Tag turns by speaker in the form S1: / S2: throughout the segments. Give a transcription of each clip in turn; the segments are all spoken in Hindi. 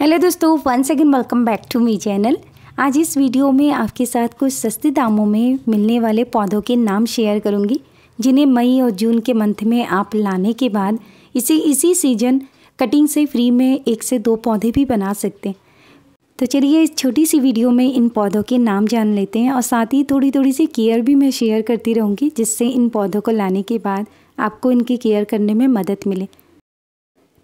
S1: हेलो दोस्तों one second welcome back to me channel आज इस वीडियो में आपके साथ कुछ सस्ते दामों में मिलने वाले पौधों के नाम शेयर करूंगी जिन्हें मई और जून के मंथ में आप लाने के बाद इसी इसी सीजन कटिंग से फ्री में एक से दो पौधे भी बना सकते हैं तो चलिए इस छोटी सी वीडियो में इन पौधों के नाम जान लेते हैं और साथ ही थोड़ी थोड़ी सी केयर भी मैं शेयर करती रहूँगी जिससे इन पौधों को लाने के बाद आपको इनकी केयर करने में मदद मिले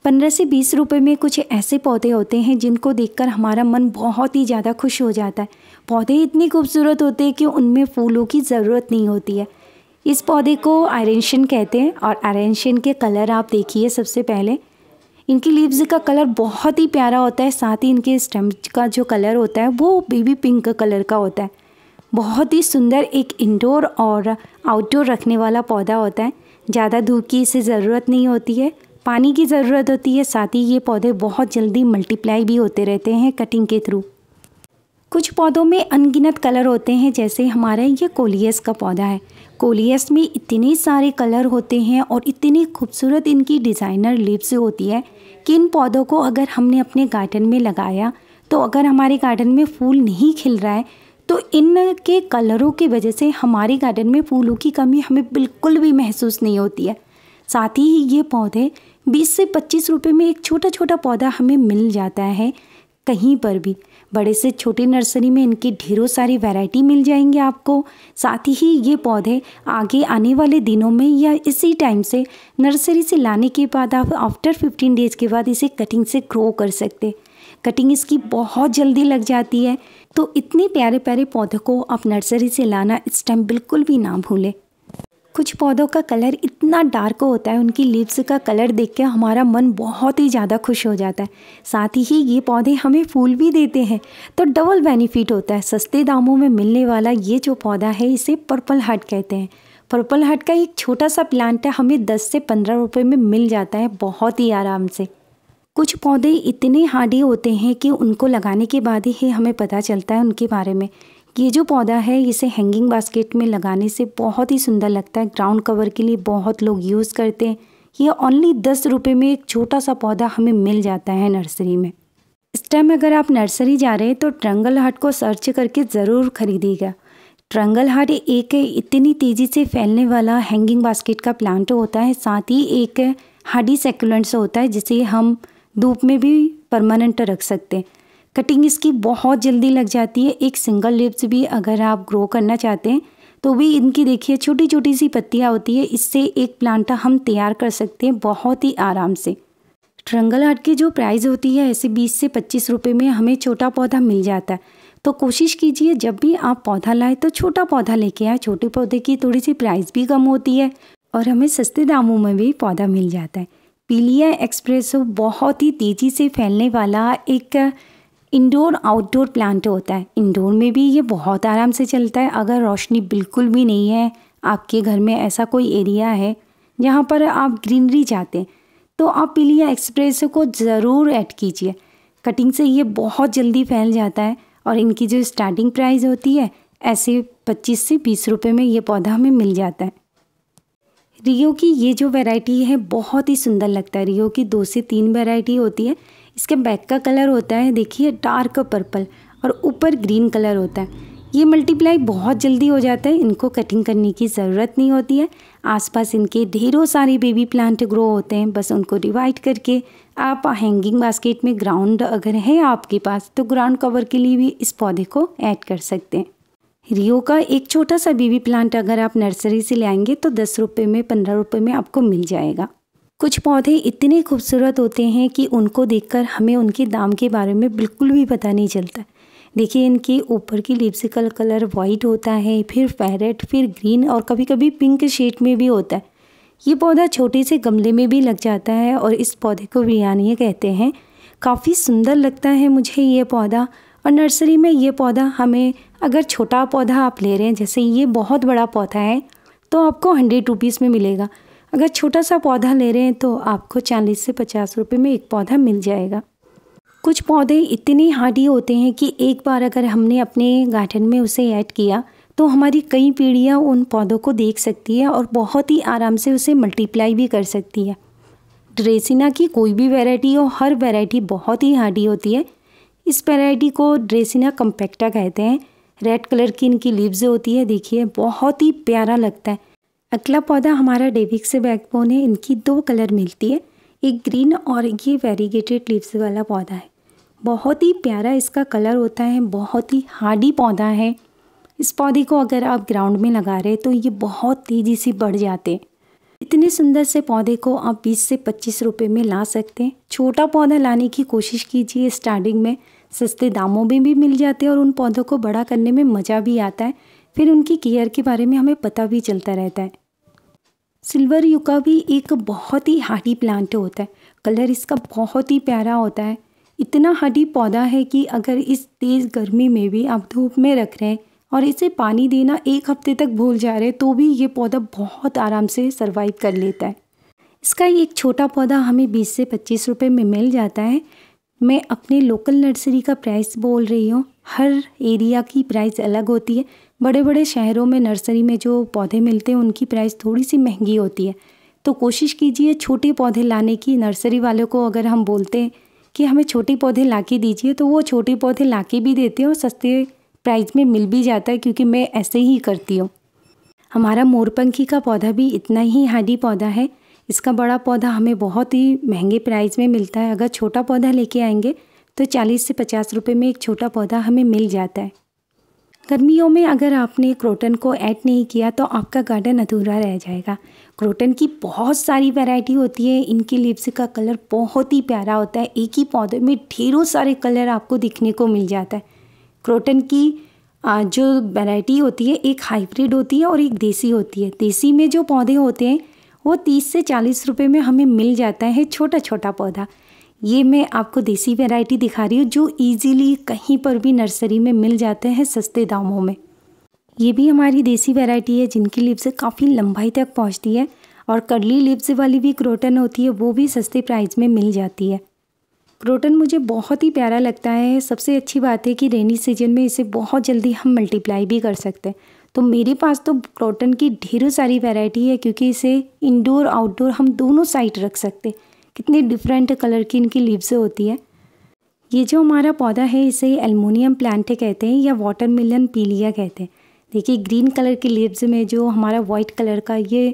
S1: पंद्रह से बीस रुपए में कुछ ऐसे पौधे होते हैं जिनको देखकर हमारा मन बहुत ही ज़्यादा खुश हो जाता है पौधे इतने खूबसूरत होते हैं कि उनमें फूलों की ज़रूरत नहीं होती है इस पौधे को आयरेंशन कहते हैं और आयरेंशन के कलर आप देखिए सबसे पहले इनकी लीव्स का कलर बहुत ही प्यारा होता है साथ ही इनके स्टेम का जो कलर होता है वो बेबी पिंक कलर का होता है बहुत ही सुंदर एक इंडोर और आउटडोर रखने वाला पौधा होता है ज़्यादा धूप की इसे ज़रूरत नहीं होती है पानी की ज़रूरत होती है साथ ही ये पौधे बहुत जल्दी मल्टीप्लाई भी होते रहते हैं कटिंग के थ्रू कुछ पौधों में अनगिनत कलर होते हैं जैसे हमारा ये कोलियस का पौधा है कोलियस में इतने सारे कलर होते हैं और इतनी खूबसूरत इनकी डिज़ाइनर लिप्स होती है कि इन पौधों को अगर हमने अपने गार्डन में लगाया तो अगर हमारे गार्डन में फूल नहीं खिल रहा है तो इन के कलरों की वजह से हमारे गार्डन में फूलों की कमी हमें बिल्कुल भी महसूस नहीं होती है साथ ही ये पौधे बीस से पच्चीस रुपये में एक छोटा छोटा पौधा हमें मिल जाता है कहीं पर भी बड़े से छोटे नर्सरी में इनकी ढेरों सारी वैरायटी मिल जाएंगे आपको साथ ही ये पौधे आगे आने वाले दिनों में या इसी टाइम से नर्सरी से लाने के बाद आप आफ्टर फिफ्टीन डेज़ के बाद इसे कटिंग से ग्रो कर सकते कटिंग इसकी बहुत जल्दी लग जाती है तो इतने प्यारे प्यारे पौधे को आप नर्सरी से लाना इस टाइम बिल्कुल भी ना भूलें कुछ पौधों का कलर इतना डार्क होता है उनकी लीव्स का कलर देख के हमारा मन बहुत ही ज़्यादा खुश हो जाता है साथ ही ये पौधे हमें फूल भी देते हैं तो डबल बेनिफिट होता है सस्ते दामों में मिलने वाला ये जो पौधा है इसे पर्पल हट कहते हैं पर्पल हट का एक छोटा सा प्लांट है हमें दस से पंद्रह रुपये में मिल जाता है बहुत ही आराम से कुछ पौधे इतने हार्डी होते हैं कि उनको लगाने के बाद ही हमें पता चलता है उनके बारे में ये जो पौधा है इसे हैंगिंग बास्केट में लगाने से बहुत ही सुंदर लगता है ग्राउंड कवर के लिए बहुत लोग यूज़ करते हैं ये ओनली दस रुपये में एक छोटा सा पौधा हमें मिल जाता है नर्सरी में इस टाइम अगर आप नर्सरी जा रहे हैं तो ट्रंगल हाट को सर्च करके ज़रूर खरीदिएगा ट्रंगल हाट एक इतनी तेज़ी से फैलने वाला हैंगिंग बास्केट का प्लांट होता है साथ ही एक हार्डी सेकुलेंट होता है जिसे हम धूप में भी परमानेंट रख सकते हैं कटिंग इसकी बहुत जल्दी लग जाती है एक सिंगल लिप्स भी अगर आप ग्रो करना चाहते हैं तो भी इनकी देखिए छोटी छोटी सी पत्तियाँ होती है इससे एक प्लांट हम तैयार कर सकते हैं बहुत ही आराम से ट्रंगल आर्ट की जो प्राइस होती है ऐसे बीस से पच्चीस रुपये में हमें छोटा पौधा मिल जाता है तो कोशिश कीजिए जब भी आप पौधा लाए तो छोटा पौधा लेके आए छोटे पौधे की थोड़ी सी प्राइस भी कम होती है और हमें सस्ते दामों में भी पौधा मिल जाता है पीलिया एक्सप्रेसो बहुत ही तेज़ी से फैलने वाला एक इंडोर आउटडोर प्लांट होता है इंडोर में भी ये बहुत आराम से चलता है अगर रोशनी बिल्कुल भी नहीं है आपके घर में ऐसा कोई एरिया है जहाँ पर आप ग्रीनरी चाहते हैं तो आप पीलिया एक्सप्रेस को ज़रूर ऐड कीजिए कटिंग से ये बहुत जल्दी फैल जाता है और इनकी जो स्टार्टिंग प्राइस होती है ऐसे पच्चीस से बीस रुपये में ये पौधा हमें मिल जाता है रियो की ये जो वैरायटी है बहुत ही सुंदर लगता है रियो की दो से तीन वैरायटी होती है इसके बैक का कलर होता है देखिए डार्क पर्पल और ऊपर ग्रीन कलर होता है ये मल्टीप्लाई बहुत जल्दी हो जाता है इनको कटिंग करने की ज़रूरत नहीं होती है आसपास इनके ढेरों सारे बेबी प्लांट ग्रो होते हैं बस उनको डिवाइड करके आप हैंगिंग बास्केट में ग्राउंड अगर है आपके पास तो ग्राउंड कवर के लिए भी इस पौधे को ऐड कर सकते हैं रियो का एक छोटा सा बेबी प्लांट अगर आप नर्सरी से लाएंगे तो दस रुपये में पंद्रह रुपये में आपको मिल जाएगा कुछ पौधे इतने खूबसूरत होते हैं कि उनको देखकर हमें उनके दाम के बारे में बिल्कुल भी पता नहीं चलता देखिए इनके ऊपर की लिप्स का कलर वाइट होता है फिर पैरेट फिर ग्रीन और कभी कभी पिंक शेड में भी होता है ये पौधा छोटे से गमले में भी लग जाता है और इस पौधे को बिरयानिया कहते हैं काफ़ी सुंदर लगता है मुझे ये पौधा और नर्सरी में ये पौधा हमें अगर छोटा पौधा आप ले रहे हैं जैसे ये बहुत बड़ा पौधा है तो आपको हंड्रेड रुपीज़ में मिलेगा अगर छोटा सा पौधा ले रहे हैं तो आपको चालीस से पचास रुपये में एक पौधा मिल जाएगा कुछ पौधे इतने हार्डी होते हैं कि एक बार अगर हमने अपने गार्डन में उसे ऐड किया तो हमारी कई पीढ़ियाँ उन पौधों को देख सकती है और बहुत ही आराम से उसे मल्टीप्लाई भी कर सकती है ड्रेसिना की कोई भी वैरायटी हो हर वैरायटी बहुत ही हार्डी होती है इस वैरायटी को ड्रेसिना कम्पैक्टा कहते हैं रेड कलर की इनकी लीव्स होती है देखिए बहुत ही प्यारा लगता है अगला पौधा हमारा डेविक से बैकबोन है इनकी दो कलर मिलती है एक ग्रीन और ये वेरीगेटेड लीव्स वाला पौधा है बहुत ही प्यारा इसका कलर होता है बहुत ही हार्डी पौधा है इस पौधे को अगर आप ग्राउंड में लगा रहे तो ये बहुत तेज़ी से बढ़ जाते हैं इतने सुंदर से पौधे को आप 20 से 25 रुपए में ला सकते हैं छोटा पौधा लाने की कोशिश कीजिए स्टार्टिंग में सस्ते दामों में भी मिल जाते हैं और उन पौधों को बड़ा करने में मज़ा भी आता है फिर उनकी केयर के बारे में हमें पता भी चलता रहता है सिल्वर युका भी एक बहुत ही हार्डी प्लांट होता है कलर इसका बहुत ही प्यारा होता है इतना हार्डी पौधा है कि अगर इस तेज़ गर्मी में भी आप धूप में रख रहे हैं और इसे पानी देना एक हफ्ते तक भूल जा रहे हैं तो भी ये पौधा बहुत आराम से सर्वाइव कर लेता है इसका एक छोटा पौधा हमें बीस से पच्चीस रुपये में मिल जाता है मैं अपने लोकल नर्सरी का प्राइस बोल रही हूँ हर एरिया की प्राइस अलग होती है बड़े बड़े शहरों में नर्सरी में जो पौधे मिलते हैं उनकी प्राइस थोड़ी सी महंगी होती है तो कोशिश कीजिए छोटे पौधे लाने की नर्सरी वालों को अगर हम बोलते हैं कि हमें छोटे पौधे ला के दीजिए तो वो छोटे पौधे ला के भी देते हैं और सस्ते प्राइस में मिल भी जाता है क्योंकि मैं ऐसे ही करती हूँ हमारा मोरपंखी का पौधा भी इतना ही हाडी पौधा है इसका बड़ा पौधा हमें बहुत ही महंगे प्राइस में मिलता है अगर छोटा पौधा लेके आएंगे तो चालीस से पचास रुपये में एक छोटा पौधा हमें मिल जाता है गर्मियों में अगर आपने क्रोटन को ऐड नहीं किया तो आपका गार्डन अधूरा रह जाएगा क्रोटन की बहुत सारी वैरायटी होती है इनके लिप्स का कलर बहुत ही प्यारा होता है एक ही पौधे में ढेरों सारे कलर आपको दिखने को मिल जाता है क्रोटन की जो वैरायटी होती है एक हाइब्रिड होती है और एक देसी होती है देसी में जो पौधे होते हैं वो तीस से चालीस रुपये में हमें मिल जाता है छोटा छोटा पौधा ये मैं आपको देसी वैरायटी दिखा रही हूँ जो इजीली कहीं पर भी नर्सरी में मिल जाते हैं सस्ते दामों में ये भी हमारी देसी वैरायटी है जिनकी लिप्स काफ़ी लंबाई तक पहुँचती है और कड़ली लिप्स वाली भी क्रोटन होती है वो भी सस्ते प्राइस में मिल जाती है क्रोटन मुझे बहुत ही प्यारा लगता है सबसे अच्छी बात है कि रेनी सीजन में इसे बहुत जल्दी हम मल्टीप्लाई भी कर सकते हैं तो मेरे पास तो क्रोटन की ढेरों सारी वैरायटी है क्योंकि इसे इंडोर आउटडोर हम दोनों साइड रख सकते हैं कितनी डिफरेंट कलर की इनकी लीव्स होती है ये जो हमारा पौधा है इसे एलमोनियम प्लांट कहते हैं या वाटर मिलन पीलिया कहते हैं देखिए ग्रीन कलर की लीव्स में जो हमारा वाइट कलर का ये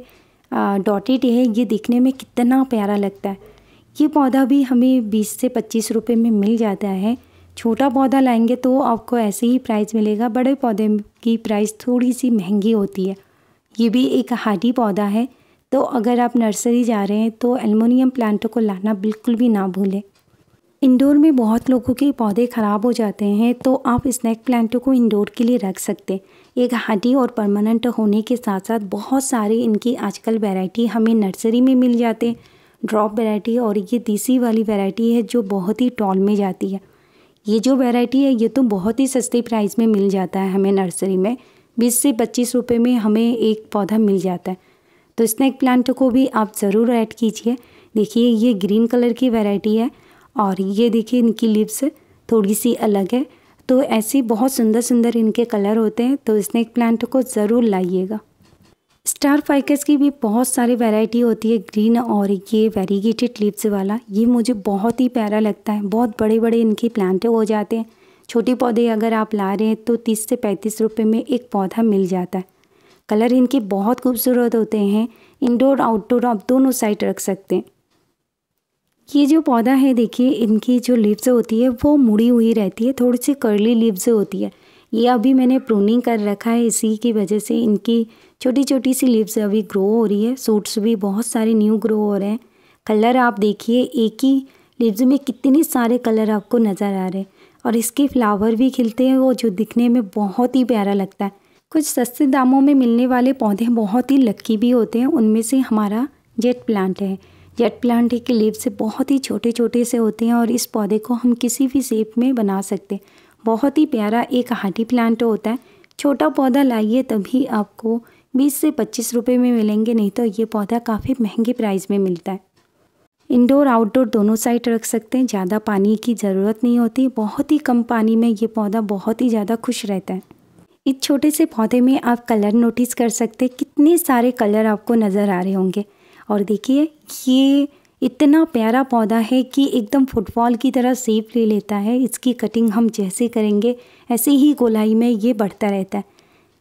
S1: डॉटेड है ये देखने में कितना प्यारा लगता है ये पौधा भी हमें बीस से पच्चीस रुपये में मिल जाता है छोटा पौधा लाएंगे तो आपको ऐसे ही प्राइस मिलेगा बड़े पौधे की प्राइस थोड़ी सी महंगी होती है ये भी एक हार्डी पौधा है तो अगर आप नर्सरी जा रहे हैं तो एलमोनियम प्लांटों को लाना बिल्कुल भी ना भूलें इंडोर में बहुत लोगों के पौधे ख़राब हो जाते हैं तो आप स्नैक प्लांटों को इंडोर के लिए रख सकते हैं एक हाटी और परमानेंट होने के साथ साथ बहुत सारे इनकी आजकल वैरायटी हमें नर्सरी में मिल जाते हैं ड्रॉप वैरायटी और ये देसी वाली वैरायटी है जो बहुत ही टॉल में जाती है ये जो वैरायटी है ये तो बहुत ही सस्ते प्राइस में मिल जाता है हमें नर्सरी में बीस से पच्चीस रुपये में हमें एक पौधा मिल जाता है तो स्नैक प्लांट को भी आप ज़रूर ऐड कीजिए देखिए ये ग्रीन कलर की वैरायटी है और ये देखिए इनकी लिप्स थोड़ी सी अलग है तो ऐसे बहुत सुंदर सुंदर इनके कलर होते हैं तो स्नैक प्लांट को ज़रूर लाइएगा स्टार फाइकस की भी बहुत सारी वैरायटी होती है ग्रीन और ये वेरीगेटेड लिप्स वाला ये मुझे बहुत ही प्यारा लगता है बहुत बड़े बड़े इनके प्लांट हो जाते हैं छोटे पौधे अगर आप ला रहे हैं तो तीस से पैंतीस रुपये में एक पौधा मिल जाता है कलर इनके बहुत खूबसूरत होते हैं इंडोर आउटडोर आप दोनों साइड रख सकते हैं ये जो पौधा है देखिए इनकी जो लिप्स होती है वो मुड़ी हुई रहती है थोड़ी सी कर्ली लिप्स होती है ये अभी मैंने प्रूनिंग कर रखा है इसी की वजह से इनकी छोटी छोटी सी लिप्स अभी ग्रो हो रही है सूट्स भी बहुत सारे न्यू ग्रो हो रहे हैं कलर आप देखिए एक ही लिप्स में कितने सारे कलर आपको नज़र आ रहे हैं और इसके फ्लावर भी खिलते हैं वो जो दिखने में बहुत ही प्यारा लगता है कुछ सस्ते दामों में मिलने वाले पौधे बहुत ही लक्की भी होते हैं उनमें से हमारा जेट प्लांट है जेट प्लांट के लीव से बहुत ही छोटे छोटे से होते हैं और इस पौधे को हम किसी भी शेप में बना सकते हैं बहुत ही प्यारा एक हाटी प्लांट होता है छोटा पौधा लाइए तभी आपको 20 से 25 रुपए में मिलेंगे नहीं तो ये पौधा काफ़ी महंगे प्राइस में मिलता है इंडोर आउटडोर दोनों साइड रख सकते हैं ज़्यादा पानी की ज़रूरत नहीं होती बहुत ही कम पानी में ये पौधा बहुत ही ज़्यादा खुश रहता है इस छोटे से पौधे में आप कलर नोटिस कर सकते हैं कितने सारे कलर आपको नज़र आ रहे होंगे और देखिए ये इतना प्यारा पौधा है कि एकदम फुटबॉल की तरह सेप ले लेता है इसकी कटिंग हम जैसे करेंगे ऐसे ही गोलाई में ये बढ़ता रहता है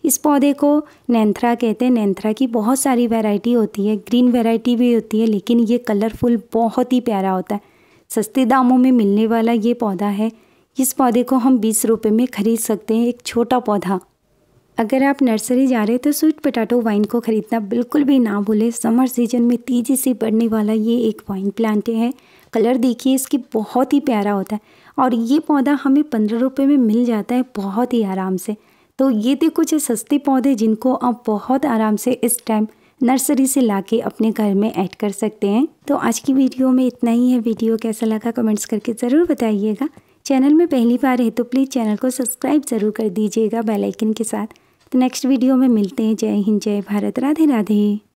S1: इस पौधे को नैंथरा कहते हैं नैंथरा की बहुत सारी वैरायटी होती है ग्रीन वैरायटी भी होती है लेकिन ये कलरफुल बहुत ही प्यारा होता है सस्ते दामों में मिलने वाला ये पौधा है इस पौधे को हम बीस रुपये में ख़रीद सकते हैं एक छोटा पौधा अगर आप नर्सरी जा रहे हैं तो स्वीट पोटैटो वाइन को ख़रीदना बिल्कुल भी ना भूलें समर सीजन में तेज़ी से बढ़ने वाला ये एक वाइन प्लांट है कलर देखिए इसकी बहुत ही प्यारा होता है और ये पौधा हमें पंद्रह रुपये में मिल जाता है बहुत ही आराम से तो ये थे कुछ सस्ते पौधे जिनको आप बहुत आराम से इस टाइम नर्सरी से ला अपने घर में ऐड कर सकते हैं तो आज की वीडियो में इतना ही है वीडियो कैसा लगा कमेंट्स करके ज़रूर बताइएगा चैनल में पहली बार है तो प्लीज़ चैनल को सब्सक्राइब ज़रूर कर दीजिएगा बेल आइकन के साथ तो नेक्स्ट वीडियो में मिलते हैं जय हिंद जय भारत राधे राधे